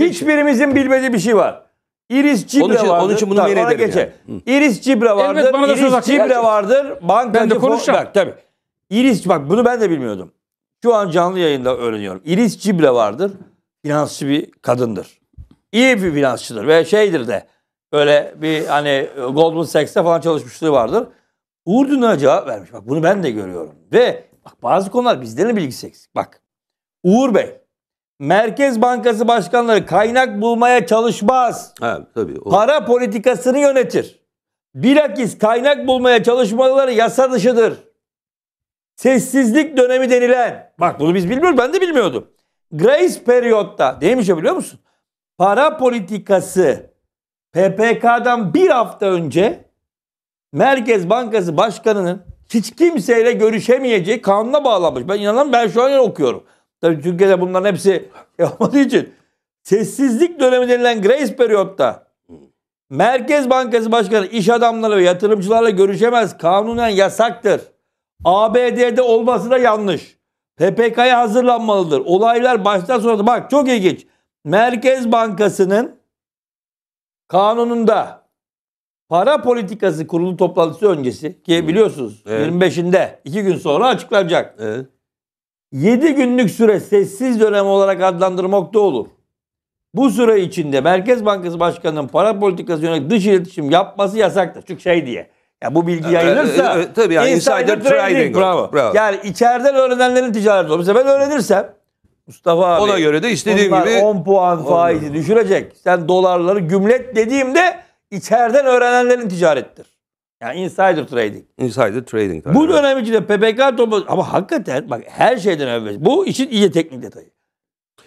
Hiçbirimizin bilmediği bir şey var. Iris Cibre onun için, vardır. Onun için bunu tamam, ederim geçe. yani. Iris Cibre vardır. Evet, bana da Iris söz Cibre gerçekten. vardır. Bankacı ben de konuşacağım. Bak, tabii. Iris bak bunu ben de bilmiyordum. Şu an canlı yayında öğreniyorum. Iris Cibre vardır. Finansçı bir kadındır. İyi bir finansçıdır ve şeydir de. Böyle bir hani Goldman Sachs'te falan çalışmışlığı vardır. Uğur Dündar'a cevap vermiş. Bak bunu ben de görüyorum. Ve bak bazı konular bizden de bilgisi eksik. Bak Uğur Bey Merkez Bankası başkanları kaynak bulmaya çalışmaz. Ha, tabii, o... Para politikasını yönetir. Bilakis kaynak bulmaya çalışmaları yasa dışıdır. Sessizlik dönemi denilen. Bak bunu biz bilmiyoruz. Ben de bilmiyordum. Grace periyotta neymiş o biliyor musun? Para politikası PPK'dan bir hafta önce Merkez Bankası Başkanı'nın hiç kimseyle görüşemeyeceği kanuna bağlanmış. Ben inanamam ben şu an okuyorum. Tabii Türkiye'de bunların hepsi olmadığı için sessizlik dönemi denilen grace periyotta Merkez Bankası Başkanı iş adamları ve yatırımcılarla görüşemez. Kanunen yasaktır. ABD'de olması da yanlış. PPK'ya hazırlanmalıdır. Olaylar baştan sona bak çok ilginç. Merkez Bankası'nın kanununda para politikası kurulu toplantısı öncesi ki biliyorsunuz evet. 25'inde iki gün sonra açıklanacak. Evet. 7 günlük süre sessiz dönem olarak adlandırmakta olur. Bu süre içinde Merkez Bankası Başkanı'nın para politikası yönelik dış iletişim yapması yasaktır. Çünkü şey diye. Ya bu bilgi ee, e, yayılırsa e, e, e, tabii yani insider, insider trading. trading. Bravo. Bravo. Yani içeriden öğrenenlerin ticareti olur. Mesela ben öğrenirsem Mustafa abi. Ona göre de istediğim gibi 10 puan faizi düşürecek. Sen dolarları gümlet dediğimde içeriden öğrenenlerin ticarettir. Yani insider trading. Insider trading. Tabii. Bu dönem içinde PPK topu ama hakikaten bak her şeyden evvel. Bu işin iyice teknik detayı.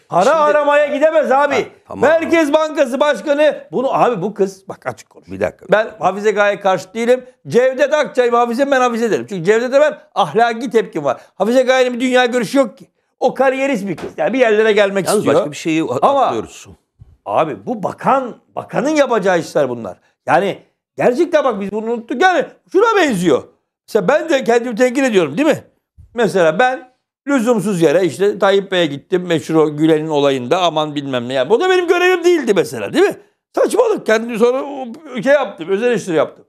Para Şimdi, aramaya gidemez abi. Ha, tamam, Merkez tamam. Bankası Başkanı bunu abi bu kız bak açık konuş. Bir dakika. Ben Hafize Gaye karşı değilim. Cevdet Akçay Hafize ben Hafize derim. Çünkü Cevdet'e ben ahlaki tepkim var. Hafize Gaye'nin bir dünya görüşü yok ki. O kariyerist bir kız. Yani bir yerlere gelmek Yalnız istiyor. başka bir şeyi atlıyoruz. Ama, abi bu bakan, bakanın yapacağı işler bunlar. Yani Gerçekten bak biz bunu unuttuk. Yani şuna benziyor. Mesela ben de kendimi tenkit ediyorum değil mi? Mesela ben lüzumsuz yere işte Tayyip Bey'e gittim meşhur Gülen'in olayında aman bilmem ne. Yani bu da benim görevim değildi mesela değil mi? Saçmalık. Kendi sonra şey yaptım, özel eleştiri yaptım.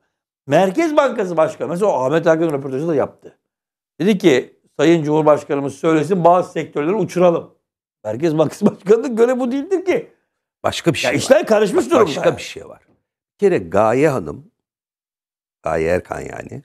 Merkez Bankası Başkanı mesela Ahmet Hakan röportajı da yaptı. Dedi ki Sayın Cumhurbaşkanımız söylesin bazı sektörleri uçuralım. Merkez Bankası Başkanı'nın görevi bu değildir ki. Başka bir şey ya var. İşler karışmış durumda. Başka bir şey var kere Gaye Hanım, Gaye Erkan yani,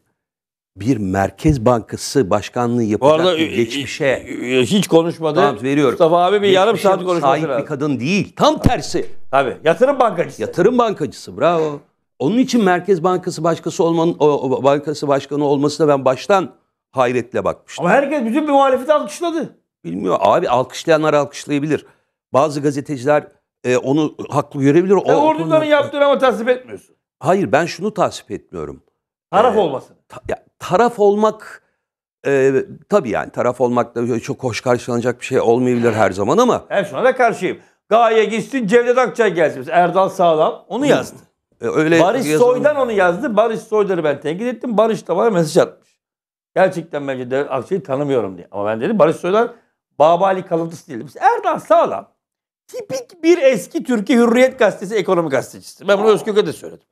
bir merkez bankası başkanlığı yapacak arada, bir geçmişe. Hiç konuşmadı. Tamam, veriyorum. Mustafa abi bir yarım saat konuşması sahip lazım. bir kadın değil. Tam tersi. Tabii. Yatırım bankacısı. Yatırım bankacısı. Bravo. Onun için Merkez Bankası başkası olmanın, o, bankası başkanı olmasına ben baştan hayretle bakmıştım. Ama herkes bütün bir muhalefeti alkışladı. Bilmiyor. Abi alkışlayanlar alkışlayabilir. Bazı gazeteciler e, onu haklı görebilir. Sen o, yaptığını ama tasvip etmiyorsun. Hayır ben şunu tasvip etmiyorum. Taraf ee, olmasın. Ta, ya, taraf olmak e, tabii yani taraf olmak da çok hoş karşılanacak bir şey olmayabilir her zaman ama. Ben şuna da karşıyım. Gaye gitsin Cevdet Akçay gelsin. Erdal Sağlam onu yazdı. E, öyle Barış yazın... Soydan onu yazdı. Barış Soydan'ı ben tenkit ettim. Barış da bana mesaj atmış. Gerçekten bence Devlet Akçay'ı tanımıyorum diye. Ama ben dedim Barış Soydan Baba Ali kalıntısı değil. Erdal Sağlam tipik bir eski Türkiye Hürriyet Gazetesi ekonomi gazetecisi. Ben bunu Özkök'e de söyledim.